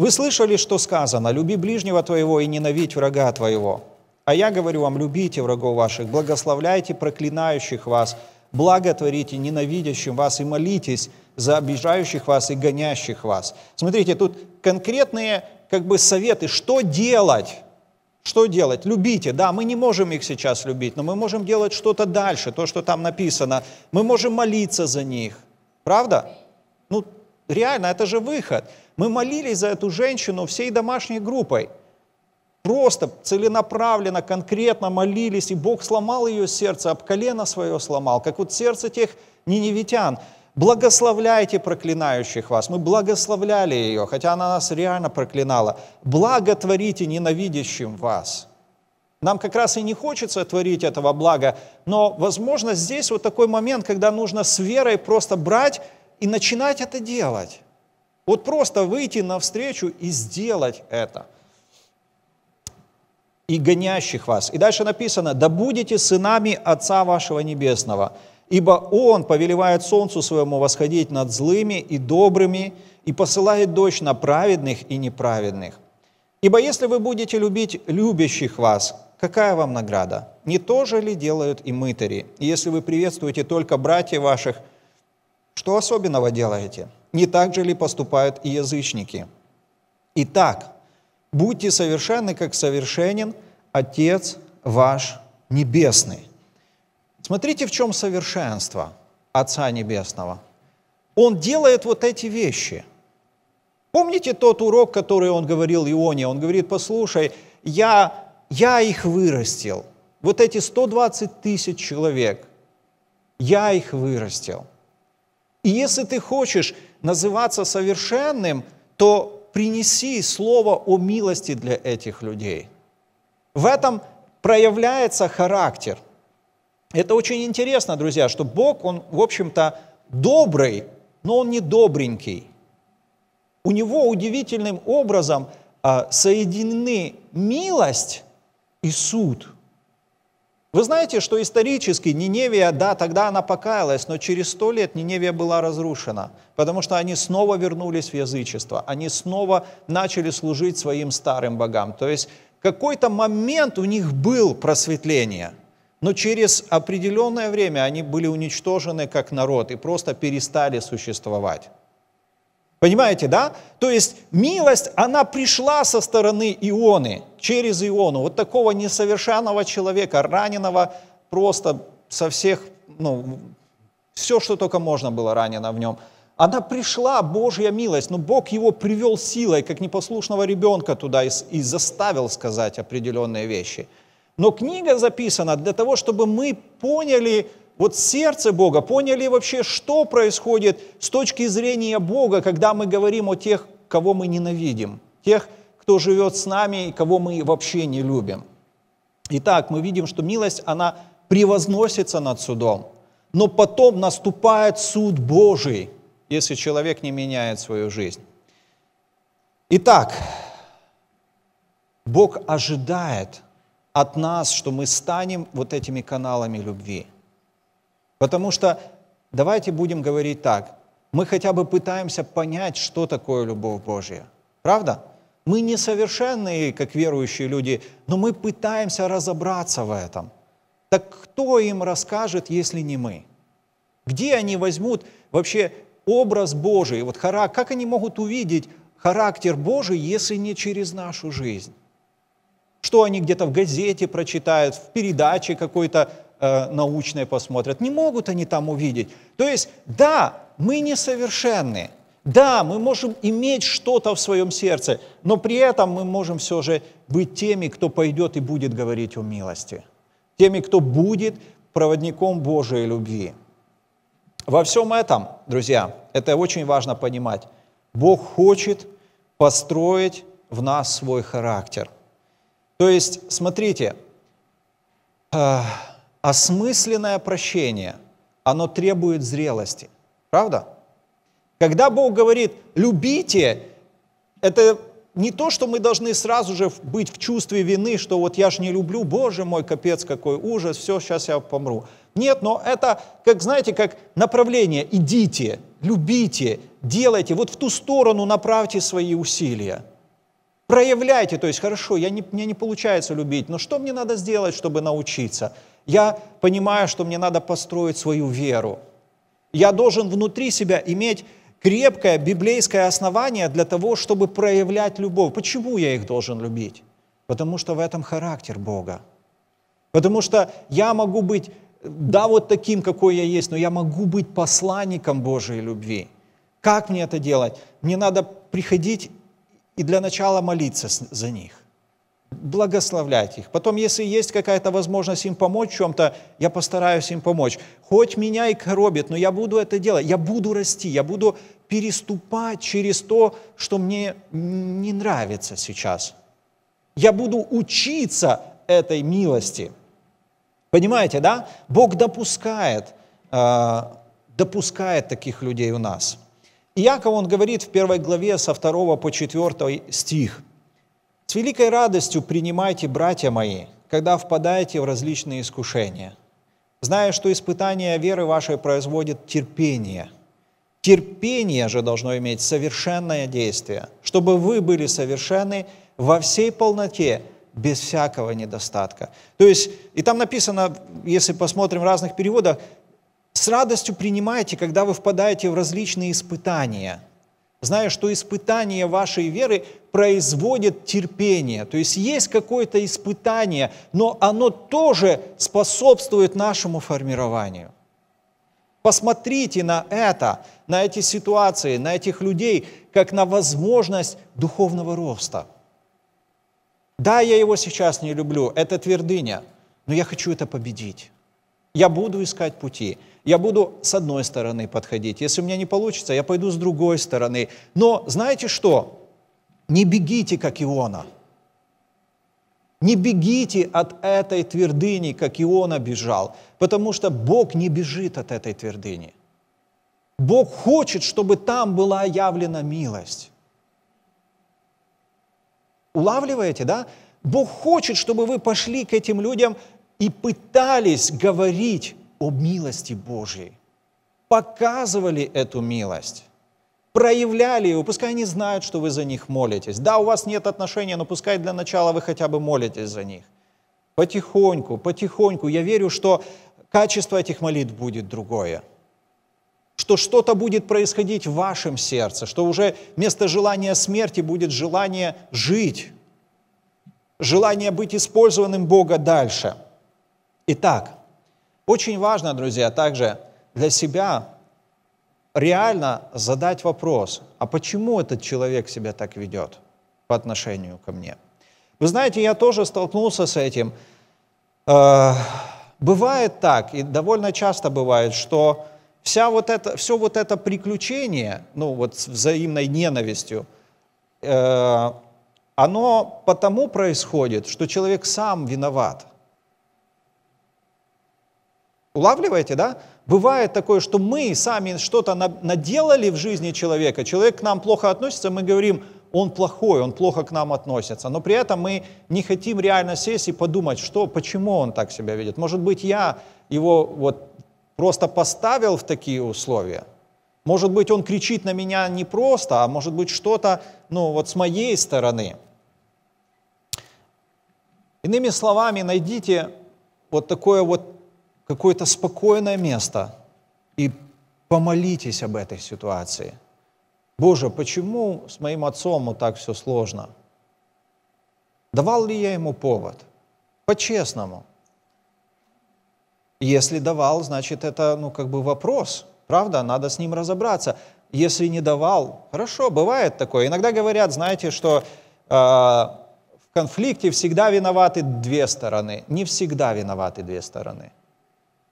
вы слышали, что сказано, люби ближнего твоего и ненавидь врага твоего. А я говорю вам, любите врагов ваших, благословляйте проклинающих вас, благотворите ненавидящим вас и молитесь за обижающих вас и гонящих вас. Смотрите, тут конкретные как бы советы, что делать, что делать? Любите. Да, мы не можем их сейчас любить, но мы можем делать что-то дальше, то, что там написано. Мы можем молиться за них. Правда? Ну, реально, это же выход. Мы молились за эту женщину всей домашней группой. Просто целенаправленно, конкретно молились, и Бог сломал ее сердце, об колено свое сломал, как вот сердце тех ниневитян. Благословляйте проклинающих вас. Мы благословляли ее, хотя она нас реально проклинала. Благотворите ненавидящим вас. Нам как раз и не хочется творить этого блага, но, возможно, здесь вот такой момент, когда нужно с верой просто брать и начинать это делать. Вот просто выйти навстречу и сделать это. «И гонящих вас». И дальше написано, «Да будете сынами Отца вашего Небесного, ибо Он повелевает солнцу своему восходить над злыми и добрыми, и посылает дождь на праведных и неправедных. Ибо если вы будете любить любящих вас, какая вам награда? Не то же ли делают и мытари? И если вы приветствуете только братьев ваших – что особенного делаете? Не так же ли поступают и язычники? Итак, будьте совершенны, как совершенен Отец ваш Небесный. Смотрите, в чем совершенство Отца Небесного. Он делает вот эти вещи. Помните тот урок, который он говорил Ионе? Он говорит, послушай, я, я их вырастил. Вот эти 120 тысяч человек, я их вырастил. И если ты хочешь называться совершенным, то принеси слово о милости для этих людей. В этом проявляется характер. Это очень интересно, друзья, что Бог, Он, в общем-то, добрый, но Он не добренький. У Него удивительным образом а, соединены милость и суд – вы знаете, что исторически Ниневия, да, тогда она покаялась, но через сто лет Ниневия была разрушена, потому что они снова вернулись в язычество, они снова начали служить своим старым богам. То есть какой-то момент у них был просветление, но через определенное время они были уничтожены как народ и просто перестали существовать. Понимаете, да? То есть милость, она пришла со стороны Ионы, через Иону, вот такого несовершенного человека, раненого просто со всех, ну, все, что только можно было ранено в нем. Она пришла, Божья милость, но Бог его привел силой, как непослушного ребенка туда и, и заставил сказать определенные вещи. Но книга записана для того, чтобы мы поняли, вот сердце Бога, поняли вообще, что происходит с точки зрения Бога, когда мы говорим о тех, кого мы ненавидим, тех, кто живет с нами и кого мы вообще не любим. Итак, мы видим, что милость, она превозносится над судом, но потом наступает суд Божий, если человек не меняет свою жизнь. Итак, Бог ожидает от нас, что мы станем вот этими каналами любви – Потому что давайте будем говорить так. Мы хотя бы пытаемся понять, что такое любовь Божья. Правда? Мы несовершенные, как верующие люди, но мы пытаемся разобраться в этом. Так кто им расскажет, если не мы? Где они возьмут вообще образ Божий, вот характер, как они могут увидеть характер Божий, если не через нашу жизнь? Что они где-то в газете прочитают, в передаче какой-то Э, научные посмотрят. Не могут они там увидеть. То есть, да, мы несовершенны. Да, мы можем иметь что-то в своем сердце, но при этом мы можем все же быть теми, кто пойдет и будет говорить о милости. Теми, кто будет проводником Божьей любви. Во всем этом, друзья, это очень важно понимать. Бог хочет построить в нас свой характер. То есть, смотрите, э, осмысленное прощение, оно требует зрелости. Правда? Когда Бог говорит «любите», это не то, что мы должны сразу же быть в чувстве вины, что вот я ж не люблю, боже мой, капец, какой ужас, все, сейчас я помру. Нет, но это, как знаете, как направление, идите, любите, делайте, вот в ту сторону направьте свои усилия. Проявляйте, то есть, хорошо, я не, мне не получается любить, но что мне надо сделать, чтобы научиться? Я понимаю, что мне надо построить свою веру. Я должен внутри себя иметь крепкое библейское основание для того, чтобы проявлять любовь. Почему я их должен любить? Потому что в этом характер Бога. Потому что я могу быть, да, вот таким, какой я есть, но я могу быть посланником Божьей любви. Как мне это делать? Мне надо приходить и для начала молиться за них благословлять их. Потом, если есть какая-то возможность им помочь в чем-то, я постараюсь им помочь. Хоть меня и коробит, но я буду это делать, я буду расти, я буду переступать через то, что мне не нравится сейчас. Я буду учиться этой милости. Понимаете, да? Бог допускает, э, допускает таких людей у нас. Иаков, он говорит в первой главе со 2 по 4 стих – с великой радостью принимайте, братья мои, когда впадаете в различные искушения, зная, что испытание веры вашей производит терпение. Терпение же должно иметь совершенное действие, чтобы вы были совершенны во всей полноте, без всякого недостатка. То есть, и там написано, если посмотрим в разных переводах, с радостью принимайте, когда вы впадаете в различные испытания – зная, что испытание вашей веры производит терпение. То есть есть какое-то испытание, но оно тоже способствует нашему формированию. Посмотрите на это, на эти ситуации, на этих людей, как на возможность духовного роста. Да, я его сейчас не люблю, это твердыня, но я хочу это победить. Я буду искать пути я буду с одной стороны подходить. Если у меня не получится, я пойду с другой стороны. Но знаете что? Не бегите, как Иона. Не бегите от этой твердыни, как Иона бежал, потому что Бог не бежит от этой твердыни. Бог хочет, чтобы там была явлена милость. Улавливаете, да? Бог хочет, чтобы вы пошли к этим людям и пытались говорить об милости Божьей, показывали эту милость, проявляли ее, пускай они знают, что вы за них молитесь. Да, у вас нет отношения, но пускай для начала вы хотя бы молитесь за них. Потихоньку, потихоньку. Я верю, что качество этих молитв будет другое что что-то будет происходить в вашем сердце, что уже вместо желания смерти будет желание жить, желание быть использованным Бога дальше. Итак, очень важно, друзья, также для себя реально задать вопрос, а почему этот человек себя так ведет по отношению ко мне? Вы знаете, я тоже столкнулся с этим. Э, бывает так, и довольно часто бывает, что вся вот это, все вот это приключение, ну вот с взаимной ненавистью, э, оно потому происходит, что человек сам виноват – Улавливаете, да? Бывает такое, что мы сами что-то наделали в жизни человека, человек к нам плохо относится, мы говорим, он плохой, он плохо к нам относится, но при этом мы не хотим реально сесть и подумать, что, почему он так себя ведет. Может быть, я его вот просто поставил в такие условия. Может быть, он кричит на меня не просто, а может быть, что-то, ну, вот с моей стороны. Иными словами, найдите вот такое вот какое-то спокойное место и помолитесь об этой ситуации. Боже, почему с моим отцом вот так все сложно? Давал ли я ему повод? По-честному. Если давал, значит, это, ну, как бы вопрос. Правда, надо с ним разобраться. Если не давал, хорошо, бывает такое. Иногда говорят, знаете, что э, в конфликте всегда виноваты две стороны. Не всегда виноваты две стороны.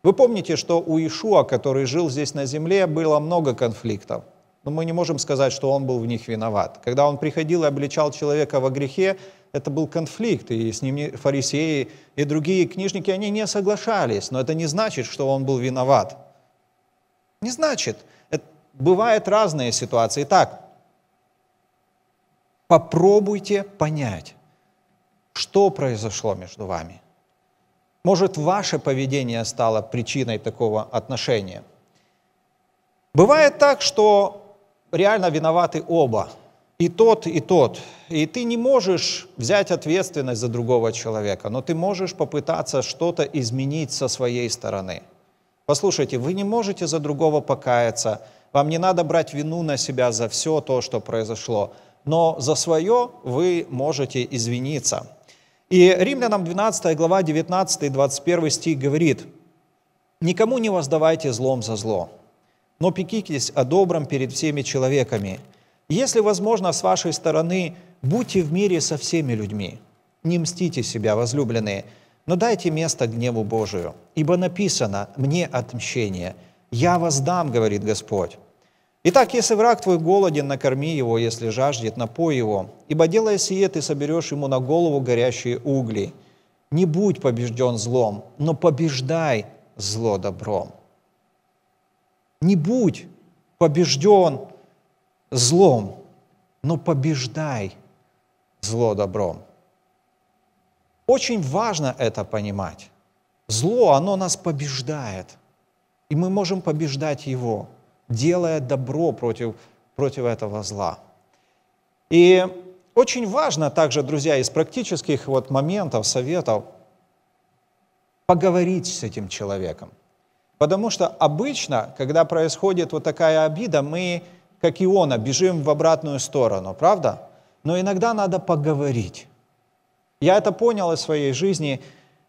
Вы помните, что у Ишуа, который жил здесь на земле, было много конфликтов. Но мы не можем сказать, что он был в них виноват. Когда он приходил и обличал человека во грехе, это был конфликт, и с ним фарисеи и другие книжники, они не соглашались, но это не значит, что он был виноват. Не значит. Это, бывают разные ситуации. Итак, попробуйте понять, что произошло между вами – может, ваше поведение стало причиной такого отношения. Бывает так, что реально виноваты оба, и тот, и тот. И ты не можешь взять ответственность за другого человека, но ты можешь попытаться что-то изменить со своей стороны. Послушайте, вы не можете за другого покаяться, вам не надо брать вину на себя за все то, что произошло, но за свое вы можете извиниться – и Римлянам 12 глава 19-21 стих говорит, «Никому не воздавайте злом за зло, но пекитесь о добром перед всеми человеками. Если возможно, с вашей стороны, будьте в мире со всеми людьми. Не мстите себя, возлюбленные, но дайте место гневу Божию, ибо написано «Мне отмщение». «Я воздам», говорит Господь. Итак, если враг твой голоден, накорми его, если жаждет, напой его. Ибо делая сие, ты соберешь ему на голову горящие угли. Не будь побежден злом, но побеждай зло добром. Не будь побежден злом, но побеждай зло добром. Очень важно это понимать. Зло, оно нас побеждает, и мы можем побеждать его – делая добро против, против этого зла. И очень важно также, друзья, из практических вот моментов, советов, поговорить с этим человеком. Потому что обычно, когда происходит вот такая обида, мы, как и он, бежим в обратную сторону, правда? Но иногда надо поговорить. Я это понял из своей жизни,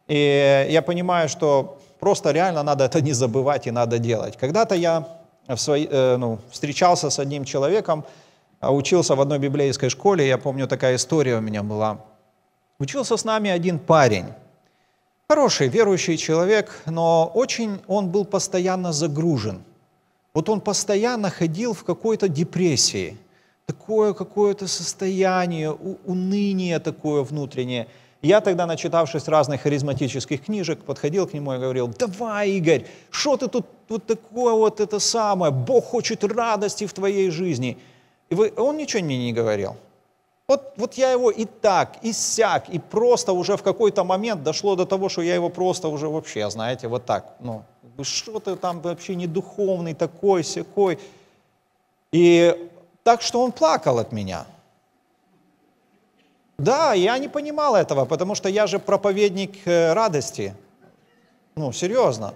и я понимаю, что просто реально надо это не забывать и надо делать. Когда-то я в свои, э, ну, встречался с одним человеком, а, учился в одной библейской школе, я помню, такая история у меня была. Учился с нами один парень, хороший, верующий человек, но очень он был постоянно загружен. Вот он постоянно ходил в какой-то депрессии, такое какое-то состояние, уныние такое внутреннее – я тогда, начитавшись разных харизматических книжек, подходил к нему и говорил, давай, Игорь, что ты тут вот такое вот это самое, Бог хочет радости в твоей жизни. И вы, он ничего мне не говорил. Вот, вот я его и так, и сяк, и просто уже в какой-то момент дошло до того, что я его просто уже вообще, знаете, вот так, ну, что ты там вообще не духовный такой, секой. И так, что он плакал от меня. Да, я не понимал этого, потому что я же проповедник э, радости. Ну, серьезно.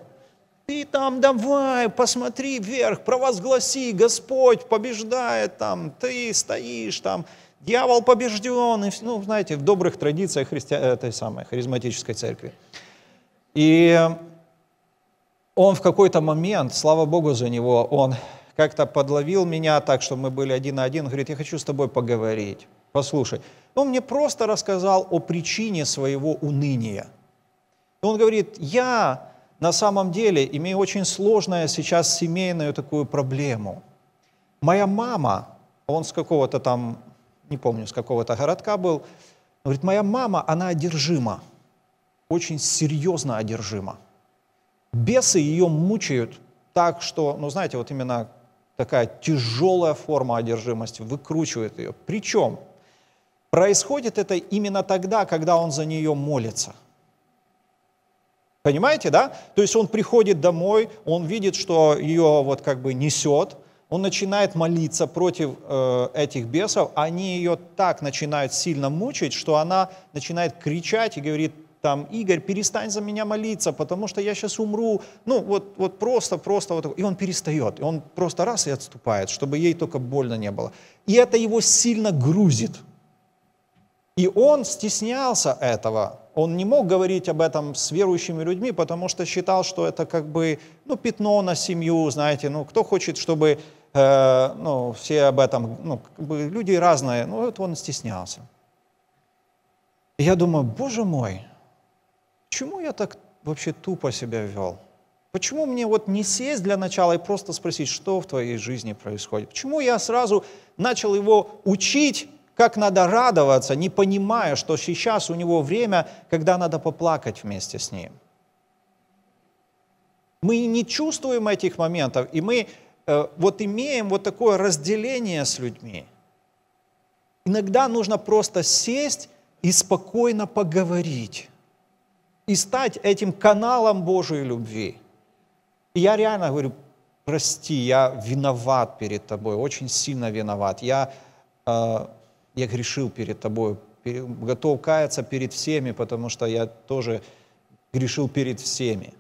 Ты там давай, посмотри вверх, провозгласи, Господь побеждает там, ты стоишь там, дьявол побежден, и, ну, знаете, в добрых традициях христи... этой самой харизматической церкви. И он в какой-то момент, слава Богу за него, он как-то подловил меня так, что мы были один на один, говорит, я хочу с тобой поговорить, послушай. Он мне просто рассказал о причине своего уныния. Он говорит, я на самом деле имею очень сложную сейчас семейную такую проблему. Моя мама, он с какого-то там, не помню, с какого-то городка был, говорит, моя мама, она одержима, очень серьезно одержима. Бесы ее мучают так, что, ну знаете, вот именно такая тяжелая форма одержимости выкручивает ее. Причем происходит это именно тогда, когда он за нее молится – Понимаете, да? То есть он приходит домой, он видит, что ее вот как бы несет, он начинает молиться против э, этих бесов, они ее так начинают сильно мучить, что она начинает кричать и говорит, там, Игорь, перестань за меня молиться, потому что я сейчас умру. Ну, вот, вот просто, просто вот. И он перестает, и он просто раз и отступает, чтобы ей только больно не было. И это его сильно грузит. И он стеснялся этого, он не мог говорить об этом с верующими людьми, потому что считал, что это как бы ну, пятно на семью, знаете, ну кто хочет, чтобы э, ну, все об этом, ну, как бы люди разные, ну вот он стеснялся. И я думаю, боже мой, почему я так вообще тупо себя вел? Почему мне вот не сесть для начала и просто спросить, что в твоей жизни происходит? Почему я сразу начал его учить как надо радоваться, не понимая, что сейчас у него время, когда надо поплакать вместе с ним. Мы не чувствуем этих моментов, и мы э, вот имеем вот такое разделение с людьми. Иногда нужно просто сесть и спокойно поговорить, и стать этим каналом Божьей любви. И я реально говорю, прости, я виноват перед тобой, очень сильно виноват. Я э, я грешил перед тобой, готов каяться перед всеми, потому что я тоже грешил перед всеми.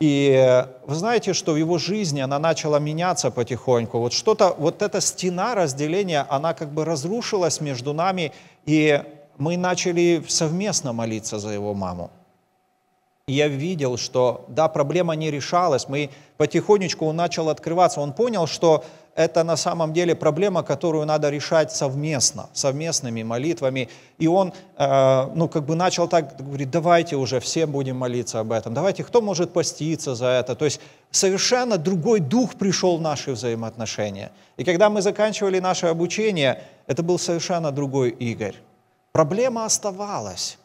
И э, вы знаете, что в его жизни она начала меняться потихоньку. Вот что-то, вот эта стена разделения, она как бы разрушилась между нами, и мы начали совместно молиться за его маму. И я видел, что да, проблема не решалась, мы потихонечку он начал открываться, он понял, что это на самом деле проблема, которую надо решать совместно, совместными молитвами. И он, э, ну, как бы начал так, говорит, давайте уже все будем молиться об этом, давайте, кто может поститься за это. То есть совершенно другой дух пришел в наши взаимоотношения. И когда мы заканчивали наше обучение, это был совершенно другой Игорь. Проблема оставалась,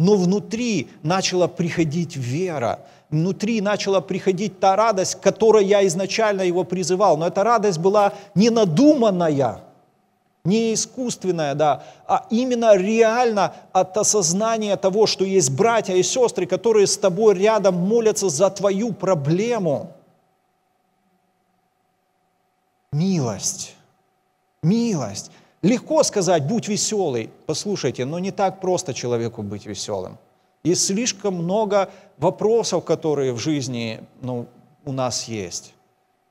но внутри начала приходить вера, внутри начала приходить та радость, к которой я изначально его призывал. Но эта радость была не надуманная, не искусственная, да, а именно реально от осознания того, что есть братья и сестры, которые с тобой рядом молятся за твою проблему. Милость. Милость. Легко сказать, будь веселый. Послушайте, но не так просто человеку быть веселым. И слишком много вопросов, которые в жизни ну, у нас есть.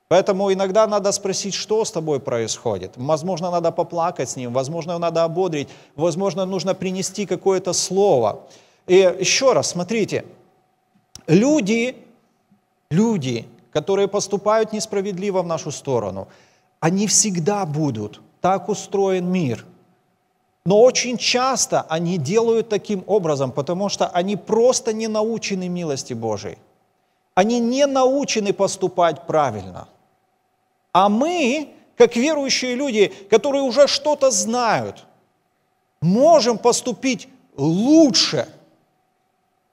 Поэтому иногда надо спросить, что с тобой происходит. Возможно, надо поплакать с ним, возможно, его надо ободрить, возможно, нужно принести какое-то слово. И еще раз, смотрите, люди, люди, которые поступают несправедливо в нашу сторону, они всегда будут. Так устроен мир – но очень часто они делают таким образом, потому что они просто не научены милости Божией. Они не научены поступать правильно. А мы, как верующие люди, которые уже что-то знают, можем поступить лучше.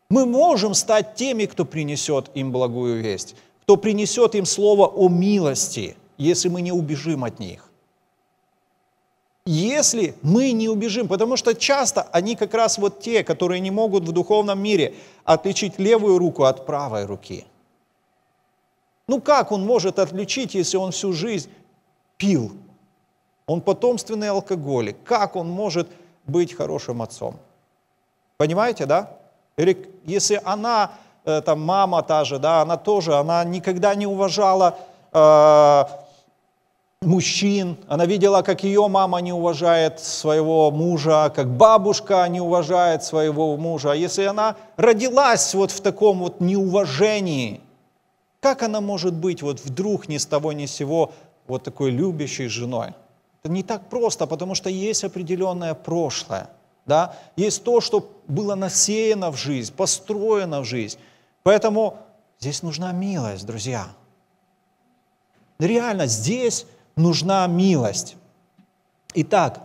Мы можем стать теми, кто принесет им благую весть, кто принесет им слово о милости, если мы не убежим от них если мы не убежим, потому что часто они как раз вот те, которые не могут в духовном мире отличить левую руку от правой руки. Ну как он может отличить, если он всю жизнь пил? Он потомственный алкоголик. Как он может быть хорошим отцом? Понимаете, да? Или если она, э, там мама та же, да, она тоже, она никогда не уважала э, мужчин. Она видела, как ее мама не уважает своего мужа, как бабушка не уважает своего мужа. А если она родилась вот в таком вот неуважении, как она может быть вот вдруг ни с того ни с сего вот такой любящей женой? Это не так просто, потому что есть определенное прошлое, да? есть то, что было насеяно в жизнь, построено в жизнь. Поэтому здесь нужна милость, друзья. Реально, здесь нужна милость. Итак,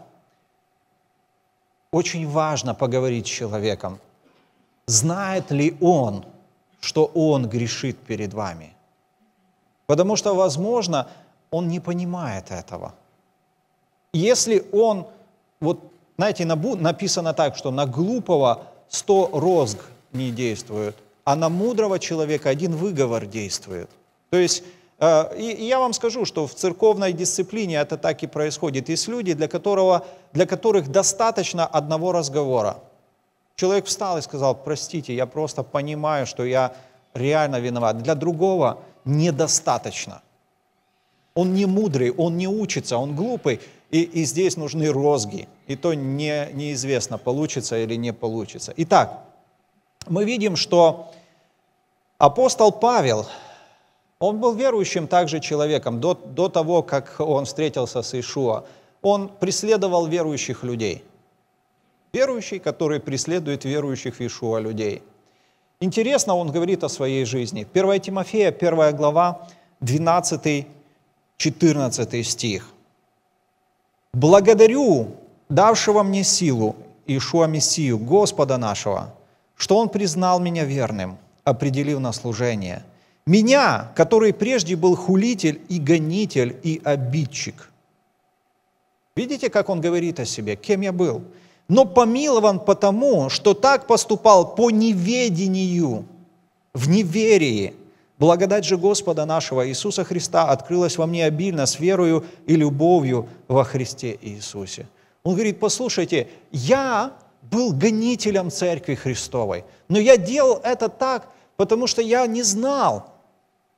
очень важно поговорить с человеком. Знает ли он, что он грешит перед вами? Потому что, возможно, он не понимает этого. Если он, вот, знаете, написано так, что на глупого сто розг не действуют, а на мудрого человека один выговор действует. То есть Э, и я вам скажу, что в церковной дисциплине это так и происходит. Есть люди, для, которого, для которых достаточно одного разговора. Человек встал и сказал, простите, я просто понимаю, что я реально виноват. Для другого недостаточно. Он не мудрый, он не учится, он глупый. И, и здесь нужны розги. И то не, неизвестно, получится или не получится. Итак, мы видим, что апостол Павел – он был верующим также человеком до, до того, как он встретился с Иешуа. Он преследовал верующих людей. Верующий, который преследует верующих в Иешуа людей. Интересно, он говорит о своей жизни. 1 Тимофея, 1 глава, 12-14 стих. «Благодарю давшего мне силу, Иешуа Мессию, Господа нашего, что Он признал меня верным, определив на служение» Меня, который прежде был хулитель и гонитель и обидчик. Видите, как он говорит о себе, кем я был? Но помилован потому, что так поступал по неведению, в неверии. Благодать же Господа нашего Иисуса Христа открылась во мне обильно с верою и любовью во Христе Иисусе. Он говорит, послушайте, я был гонителем Церкви Христовой, но я делал это так, потому что я не знал,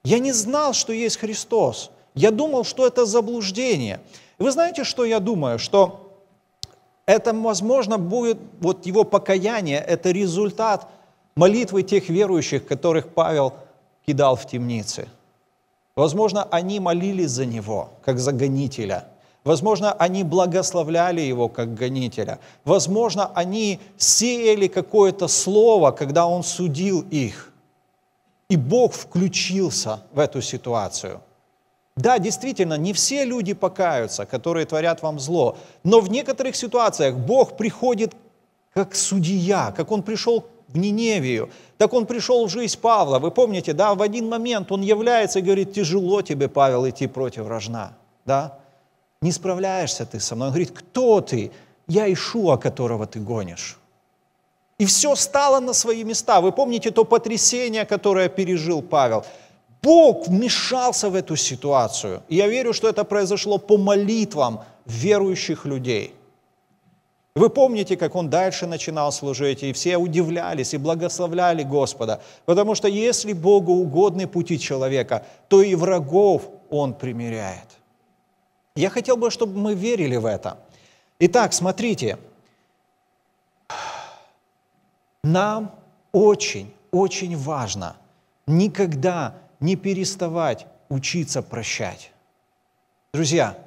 я не знал, что есть Христос. Я думал, что это заблуждение. вы знаете, что я думаю? Что это, возможно, будет, вот его покаяние, это результат молитвы тех верующих, которых Павел кидал в темницы. Возможно, они молились за него, как за гонителя. Возможно, они благословляли его, как гонителя. Возможно, они сеяли какое-то слово, когда он судил их – и Бог включился в эту ситуацию. Да, действительно, не все люди покаются, которые творят вам зло, но в некоторых ситуациях Бог приходит как судья, как Он пришел в Ниневию, так Он пришел в жизнь Павла. Вы помните, да, в один момент Он является и говорит, тяжело тебе, Павел, идти против рожна, да? Не справляешься ты со мной. Он говорит, кто ты? Я Ишуа, которого ты гонишь. И все стало на свои места. Вы помните то потрясение, которое пережил Павел? Бог вмешался в эту ситуацию. И я верю, что это произошло по молитвам верующих людей. Вы помните, как он дальше начинал служить, и все удивлялись и благословляли Господа. Потому что если Богу угодны пути человека, то и врагов он примиряет. Я хотел бы, чтобы мы верили в это. Итак, смотрите, нам очень, очень важно никогда не переставать учиться прощать. Друзья,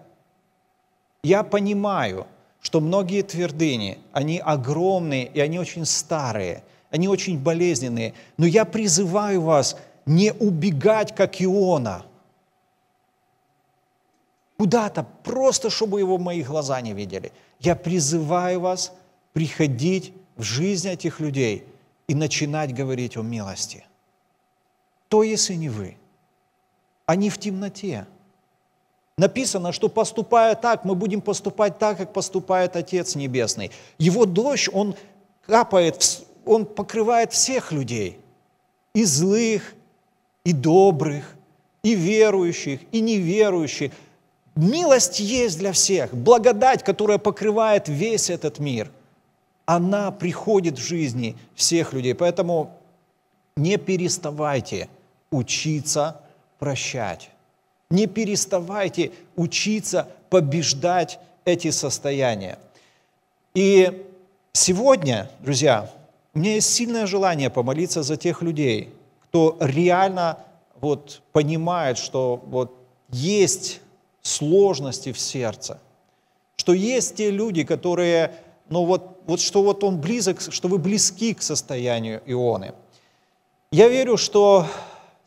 я понимаю, что многие твердыни, они огромные и они очень старые, они очень болезненные, но я призываю вас не убегать, как Иона, куда-то, просто чтобы его мои глаза не видели. Я призываю вас приходить в жизнь этих людей и начинать говорить о милости. То, если не вы. Они а в темноте. Написано, что поступая так, мы будем поступать так, как поступает Отец Небесный. Его дождь, он капает, он покрывает всех людей. И злых, и добрых, и верующих, и неверующих. Милость есть для всех, благодать, которая покрывает весь этот мир – она приходит в жизни всех людей. Поэтому не переставайте учиться прощать. Не переставайте учиться побеждать эти состояния. И сегодня, друзья, у меня есть сильное желание помолиться за тех людей, кто реально вот понимает, что вот есть сложности в сердце, что есть те люди, которые но вот, вот что вот он близок, что вы близки к состоянию Ионы. Я верю, что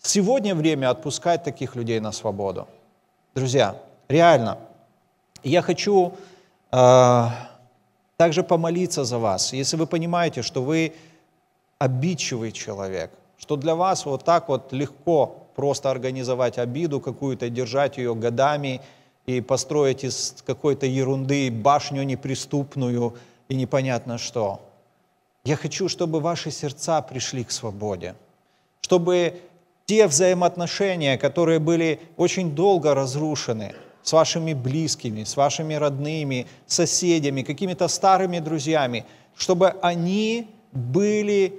сегодня время отпускать таких людей на свободу. Друзья, реально, я хочу э, также помолиться за вас, если вы понимаете, что вы обидчивый человек, что для вас вот так вот легко просто организовать обиду какую-то, держать ее годами и построить из какой-то ерунды башню неприступную – и непонятно что. Я хочу, чтобы ваши сердца пришли к свободе, чтобы те взаимоотношения, которые были очень долго разрушены с вашими близкими, с вашими родными, соседями, какими-то старыми друзьями, чтобы они были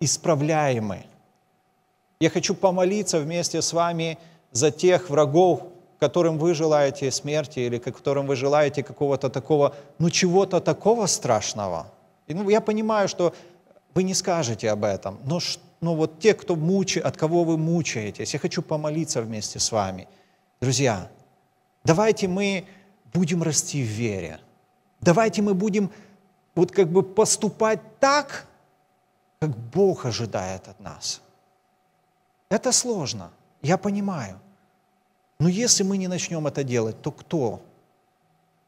исправляемы. Я хочу помолиться вместе с вами за тех врагов, которым вы желаете смерти или которым вы желаете какого-то такого, ну чего-то такого страшного. И, ну, я понимаю, что вы не скажете об этом, но, но вот те, кто мучи, от кого вы мучаетесь, я хочу помолиться вместе с вами. Друзья, давайте мы будем расти в вере. Давайте мы будем вот как бы поступать так, как Бог ожидает от нас. Это сложно, я понимаю. Но если мы не начнем это делать, то кто?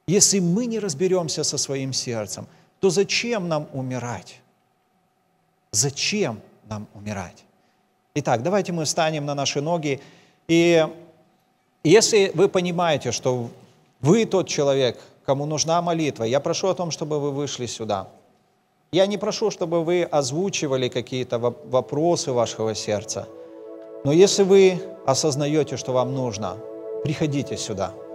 Если мы не разберемся со своим сердцем, то зачем нам умирать? Зачем нам умирать? Итак, давайте мы встанем на наши ноги. И если вы понимаете, что вы тот человек, кому нужна молитва, я прошу о том, чтобы вы вышли сюда. Я не прошу, чтобы вы озвучивали какие-то вопросы вашего сердца – но если вы осознаете, что вам нужно, приходите сюда –